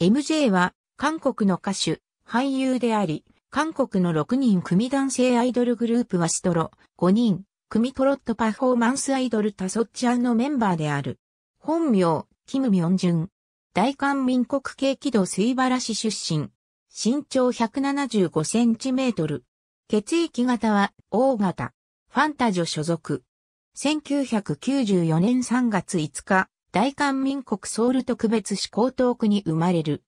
MJ は韓国の歌手、俳優であり、韓国の6人組男性アイドルグループはストロ、5人組トロットパフォーマンスアイドルタソッチャーのメンバーである。本名、キム・ミョンジュン。大韓民国系軌道水原市出身。身長175センチメートル。血液型は O 型。ファンタジョ所属。1994年3月5日、大韓民国ソウル特別市江東区に生まれる。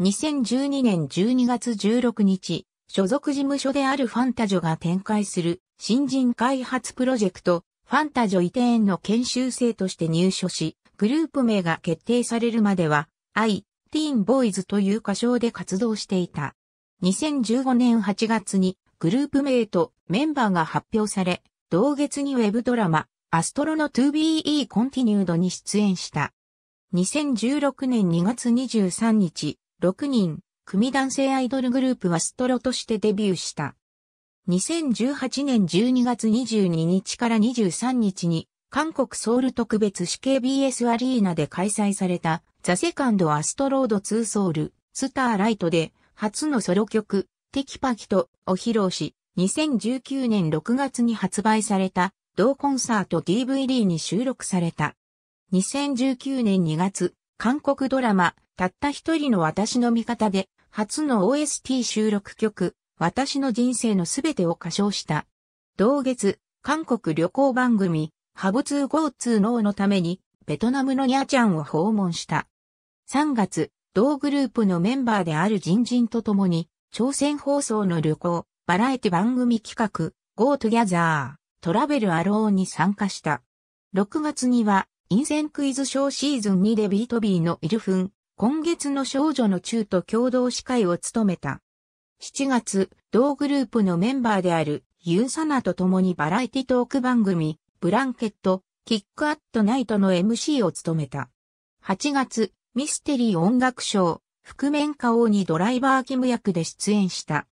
2012年12月16日、所属事務所であるファンタジョが展開する新人開発プロジェクト、ファンタジョ移転の研修生として入所し、グループ名が決定されるまでは、I、ティーンボーイズという歌唱で活動していた。2015年8月にグループ名とメンバーが発表され、同月にウェブドラマ、アストロの 2BE コンティニュードに出演した。2016年2月23日、6人、組男性アイドルグループはストロとしてデビューした。2018年12月22日から23日に、韓国ソウル特別死刑 b s アリーナで開催された、ザ・セカンド・アストロード・2ソウル、スター・ライトで、初のソロ曲、テキパキと、を披露し、2019年6月に発売された、同コンサート DVD に収録された。2019年2月、韓国ドラマ、たった一人の私の味方で、初の OST 収録曲、私の人生のすべてを歌唱した。同月、韓国旅行番組、ハブツーゴーツーノーのために、ベトナムのニャちゃんを訪問した。3月、同グループのメンバーである人人と共に、朝鮮放送の旅行、バラエティ番組企画、Go Together トラベルアローに参加した。6月には、インセンクイズショーシーズン2でビートビーのイルフン、今月の少女の中と共同司会を務めた。7月、同グループのメンバーであるユーサナと共にバラエティトーク番組、ブランケット、キックアットナイトの MC を務めた。8月、ミステリー音楽賞、覆面歌王にドライバーキム役で出演した。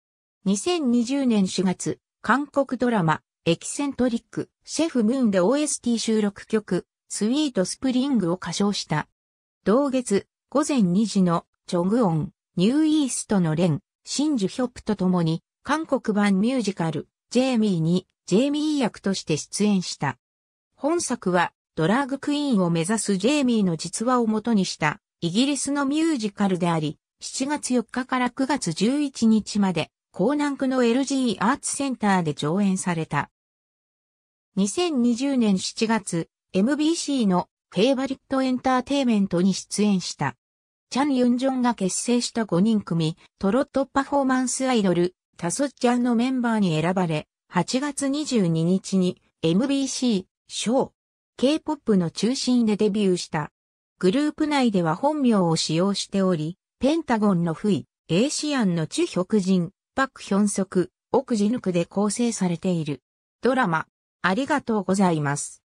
2020年4月、韓国ドラマ、エキセントリック、シェフムーンで OST 収録曲、スイートスプリングを歌唱した。同月、午前2時の、チョグオン、ニューイーストのレン、シンジュヒョップと共に、韓国版ミュージカル、ジェイミーに、ジェイミー役として出演した。本作は、ドラッグクイーンを目指すジェイミーの実話をもとにした、イギリスのミュージカルであり、7月4日から9月11日まで、江南区の LG アーツセンターで上演された。2020年7月、MBC のフェイバリットエンターテイメントに出演した。チャン・ユンジョンが結成した5人組、トロットパフォーマンスアイドル、タソッジャンのメンバーに選ばれ、8月22日に MBC、ショー、K-POP の中心でデビューした。グループ内では本名を使用しており、ペンタゴンのフイ、エーシアンのチュヒョクジン、泊ヒョン足、奥地ぬくで構成されている。ドラマ、ありがとうございます。